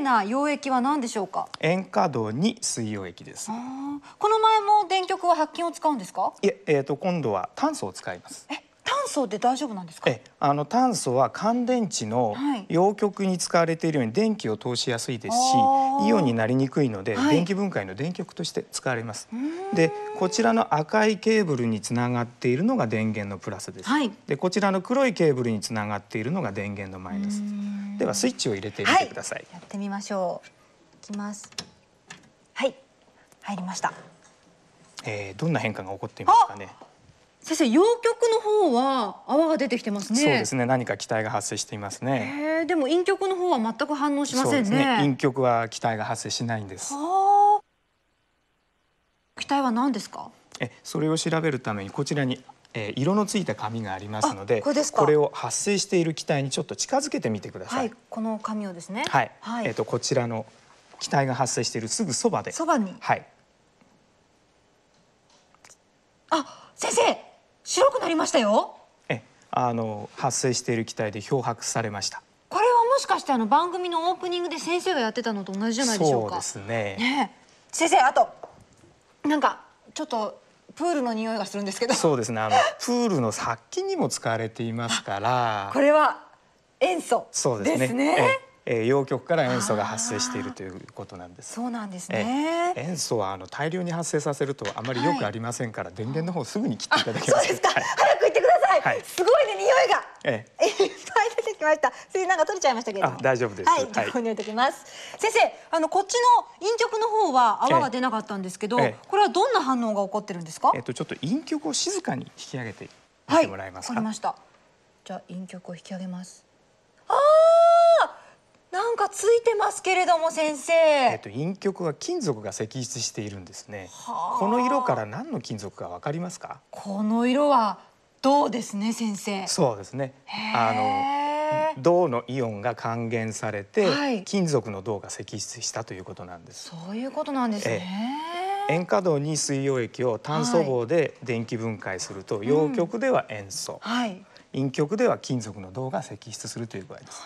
な溶液は何でしょうか塩化銅に水溶液ですこの前も電極は白金を使うんですかいえ、えーと、と今度は炭素を使いますえ素で大丈夫なんですかあの炭素は乾電池の陽極に使われているように電気を通しやすいですし、イオンになりにくいので、電気分解の電極として使われます、はい、でこちらの赤いケーブルにつながっているのが電源のプラスです、はい、でこちらの黒いケーブルにつながっているのが電源のマイナスではスイッチを入れてみてください、やってみましょういきますはい入りました、えー、どんな変化が起こっていますかね先生陽極の方は泡が出てきてますねそうですね何か気体が発生していますねでも陰極の方は全く反応しませんね、ね、陰極は気体が発生しないんです気体は何ですかえそれを調べるためにこちらにえー、色のついた紙がありますのでこれを発生している気体にちょっと近づけてみてください、はい、この紙をですねはい、はい、えっ、ー、とこちらの気体が発生しているすぐそばでそばにはいあ先生白くなりましたよえあの発生している気体で漂白されましたこれはもしかしてあの番組のオープニングで先生がやってたのと同じじゃないでしょうかそうですねね先生あとなんかちょっとプールの匂いがするんですけどそうですねあのプールの殺菌にも使われていますから これは塩素ですねそうですねえー、陽極から塩素が発生しているということなんです。そうなんですね、塩素はあの大量に発生させるとあまりよくありませんから、はい、電源の方すぐに切っていただけますか、はい、早く行ってください、はい、すごいね匂いが、ええ、いっぱい出てきました先生なんか取れちゃいましたけど大丈夫ですはい、はい、おいておきます先生あのこっちの陰極の方は泡が出なかったんですけど、ええ、これはどんな反応が起こってるんですかえっ、とちょっと陰極を静かに引き上げててもらえますか、はい、わかりましたじゃあ陰極を引き上げますついてますけれども先生、えっと、陰極は金属が析出しているんですねこの色から何の金属かわかりますかこの色は銅ですね先生そうですねあの銅のイオンが還元されて、はい、金属の銅が析出したということなんですそういうことなんですね塩化銅に水溶液を炭素棒で電気分解すると、はい、陽極では塩素、うんはい、陰極では金属の銅が析出するという具合です。